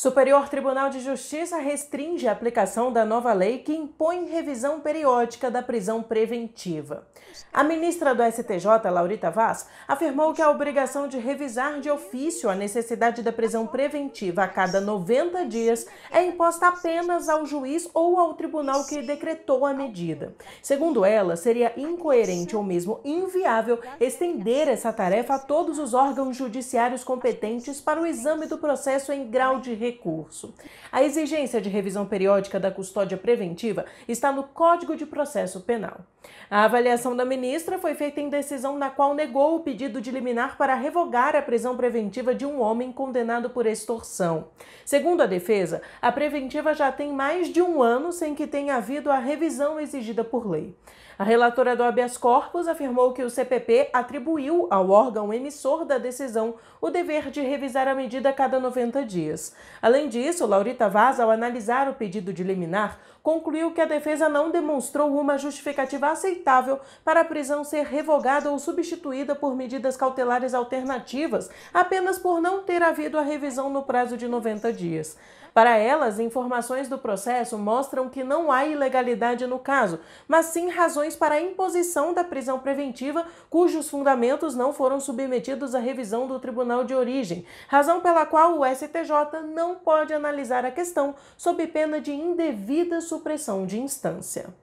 Superior Tribunal de Justiça restringe a aplicação da nova lei que impõe revisão periódica da prisão preventiva. A ministra do STJ, Laurita Vaz, afirmou que a obrigação de revisar de ofício a necessidade da prisão preventiva a cada 90 dias é imposta apenas ao juiz ou ao tribunal que decretou a medida. Segundo ela, seria incoerente ou mesmo inviável estender essa tarefa a todos os órgãos judiciários competentes para o exame do processo em grau de recurso. A exigência de revisão periódica da custódia preventiva está no Código de Processo Penal. A avaliação da ministra foi feita em decisão na qual negou o pedido de liminar para revogar a prisão preventiva de um homem condenado por extorsão. Segundo a defesa, a preventiva já tem mais de um ano sem que tenha havido a revisão exigida por lei. A relatora do habeas corpus afirmou que o CPP atribuiu ao órgão emissor da decisão o dever de revisar a medida a cada 90 dias. Além disso, Laurita Vaz, ao analisar o pedido de liminar, concluiu que a defesa não demonstrou uma justificativa aceitável para a prisão ser revogada ou substituída por medidas cautelares alternativas, apenas por não ter havido a revisão no prazo de 90 dias. Para elas, informações do processo mostram que não há ilegalidade no caso, mas sim razões para a imposição da prisão preventiva cujos fundamentos não foram submetidos à revisão do tribunal de origem, razão pela qual o STJ não pode analisar a questão sob pena de indevidas supressão de instância.